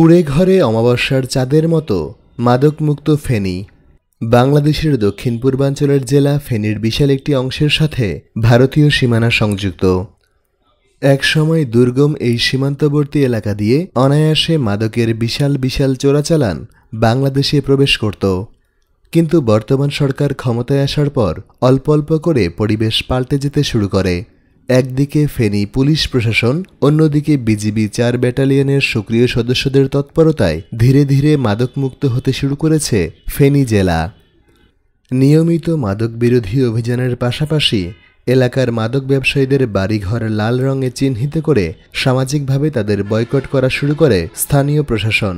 কুড়ে ঘরে অমাবস্যার চাঁদের মতো মাদকমুক্ত ফেনী বাংলাদেশের দক্ষিণ পূর্বাঞ্চলের জেলা ফেনীর বিশাল একটি অংশের সাথে ভারতীয় সীমানা সংযুক্ত একসময় দুর্গম এই সীমান্তবর্তী এলাকা দিয়ে অনায়াসে মাদকের বিশাল বিশাল চোরাচালান বাংলাদেশে প্রবেশ করত কিন্তু বর্তমান সরকার ক্ষমতায় আসার পর অল্প অল্প করে পরিবেশ পাল্টে যেতে শুরু করে একদিকে ফেনী পুলিশ প্রশাসন অন্যদিকে বিজিবি চার ব্যাটালিয়নের সক্রিয় সদস্যদের তৎপরতায় ধীরে ধীরে মাদকমুক্ত হতে শুরু করেছে ফেনী জেলা নিয়মিত মাদক বিরোধী অভিযানের পাশাপাশি এলাকার মাদক ব্যবসায়ীদের বাড়িঘর লাল রঙে চিহ্নিত করে সামাজিকভাবে তাদের বয়কট করা শুরু করে স্থানীয় প্রশাসন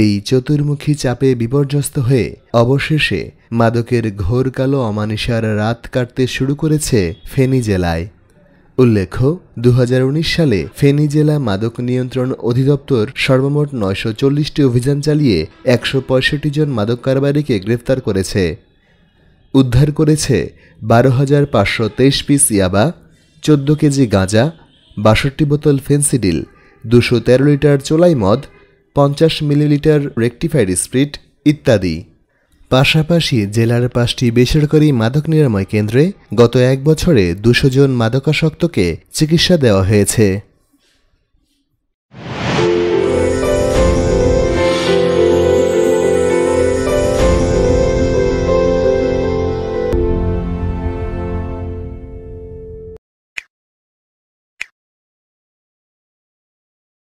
এই চতুর্মুখী চাপে বিপর্যস্ত হয়ে অবশেষে মাদকের ঘোর কালো অমানিসার রাত কাটতে শুরু করেছে ফেনী জেলায় উল্লেখ্য দু সালে ফেনী জেলা মাদক নিয়ন্ত্রণ অধিদপ্তর সর্বমোট নয়শো চল্লিশটি অভিযান চালিয়ে একশো পঁয়ষট্টি জন মাদক কারবারিকে গ্রেফতার করেছে উদ্ধার করেছে বারো হাজার পাঁচশো তেইশ পিস ইয়াবা চোদ্দ কেজি গাঁজা বাষট্টি বোতল ফেন্সিডিল দুশো তেরো লিটার চোলাই মদ পঞ্চাশ মিলিলিটার রেকটিফাইড স্প্রিট ইত্যাদি পাশাপাশি জেলার পাঁচটি বেসরকারি মাদক নিরাময় কেন্দ্রে গত এক বছরে দুশো জন মাদকাসক্তকে চিকিৎসা দেওয়া হয়েছে